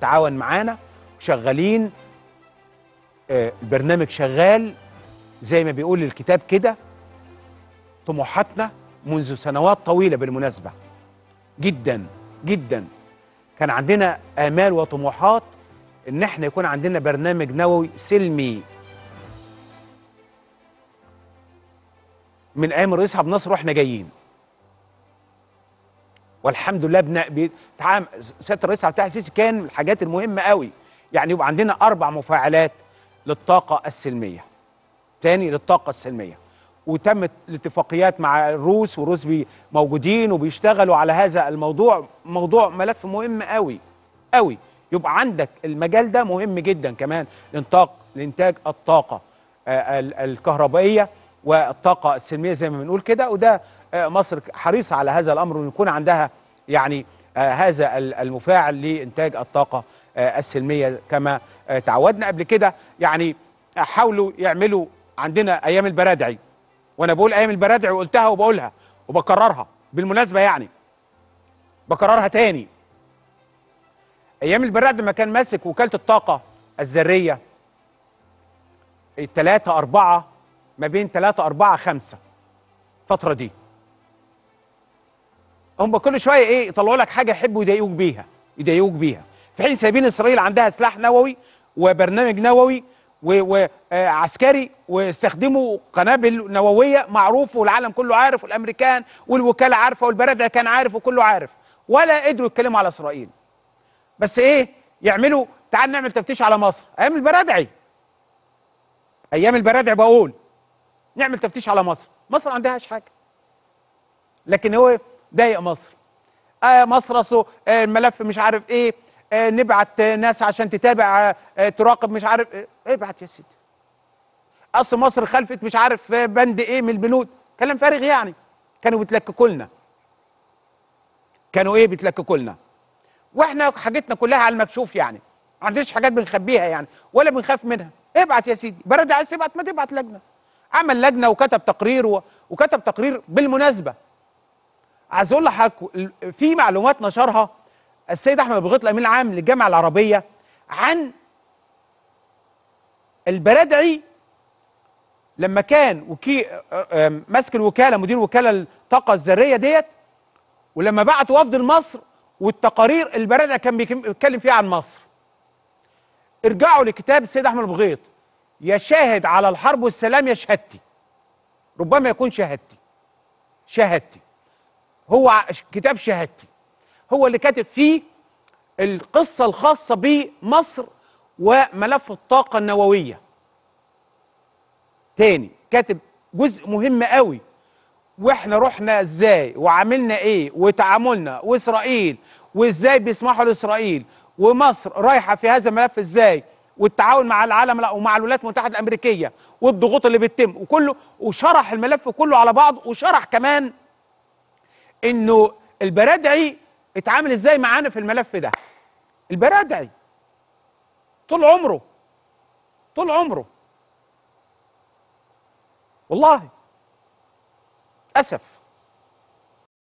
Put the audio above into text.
تعاون معانا وشغالين آه، البرنامج شغال زي ما بيقول الكتاب كده طموحاتنا منذ سنوات طويلة بالمناسبة جدا جدا كان عندنا آمال وطموحات إن احنا يكون عندنا برنامج نووي سلمي من أيام الرئيس عبد الناصر واحنا جايين والحمد لله بنا بيتعامل سياده الرئيس عبد الفتاح السيسي كان من الحاجات المهمه قوي يعني يبقى عندنا اربع مفاعلات للطاقه السلميه تاني للطاقه السلميه وتمت الاتفاقيات مع الروس والروس موجودين وبيشتغلوا على هذا الموضوع موضوع ملف مهم قوي قوي يبقى عندك المجال ده مهم جدا كمان لانتاج الطاقه آه، الكهربائيه والطاقة السلمية زي ما بنقول كده وده آه، مصر حريصة على هذا الأمر وأن يكون عندها يعني آه، هذا المفاعل لإنتاج الطاقة آه، السلمية كما تعودنا قبل كده يعني حاولوا يعملوا عندنا أيام البرادعي وأنا بقول أيام البرادعي وقلتها وبقولها وبكررها بالمناسبة يعني بكررها تاني أيام البرادعي لما كان ماسك وكالة الطاقة الذرية الثلاثة أربعة ما بين 3 4 5 الفتره دي هم كل شويه ايه يطلعوا لك حاجه يحبوا يضايقوك بيها يضايقوك بيها في حين سايبين اسرائيل عندها سلاح نووي وبرنامج نووي وعسكري آه، واستخدموا قنابل نوويه معروف والعالم كله عارف والامريكان والوكاله عارفه والبرادع كان عارف وكله عارف ولا قدروا يتكلموا على اسرائيل بس ايه يعملوا تعال نعمل تفتيش على مصر ايام البرادعي ايام البرادعي بقول نعمل تفتيش على مصر مصر عندهاش حاجه لكن هو ضايق مصر آه مصر اصل آه الملف مش عارف ايه آه نبعت ناس عشان تتابع آه، آه، تراقب مش عارف ايه ابعت يا سيدي اصل مصر خلفت مش عارف آه، بند ايه من البنود كلام فارغ يعني كانوا بيتلككوا لنا كانوا ايه بيتلككوا لنا واحنا حاجتنا كلها على المكشوف يعني ما عندناش حاجات بنخبيها يعني ولا بنخاف منها ابعت يا سيدي برد عايز تبعت ما تبعت لجنه عمل لجنه وكتب تقرير وكتب تقرير بالمناسبه عايز اقول لحضرتك في معلومات نشرها السيد احمد ابو الامين العام للجامعه العربيه عن البرادعي لما كان وكي ماسك الوكاله مدير وكاله الطاقه الذريه ديت ولما بعتوا وفد لمصر والتقارير البرادعي كان بيتكلم فيها عن مصر ارجعوا لكتاب السيد احمد بغيط يا شاهد على الحرب والسلام يا شهادتي ربما يكون شهادتي شهادتي هو كتاب شهادتي هو اللي كاتب فيه القصة الخاصة بمصر وملف الطاقة النووية تاني كاتب جزء مهم قوي واحنا رحنا ازاي وعملنا ايه وتعاملنا واسرائيل وازاي بيسمحوا لاسرائيل ومصر رايحة في هذا الملف ازاي والتعاون مع العالم ومع الولايات المتحده الامريكيه والضغوط اللي بتتم وكله وشرح الملف كله على بعض وشرح كمان انه البرادعي اتعامل ازاي معانا في الملف ده البرادعي طول عمره طول عمره والله اسف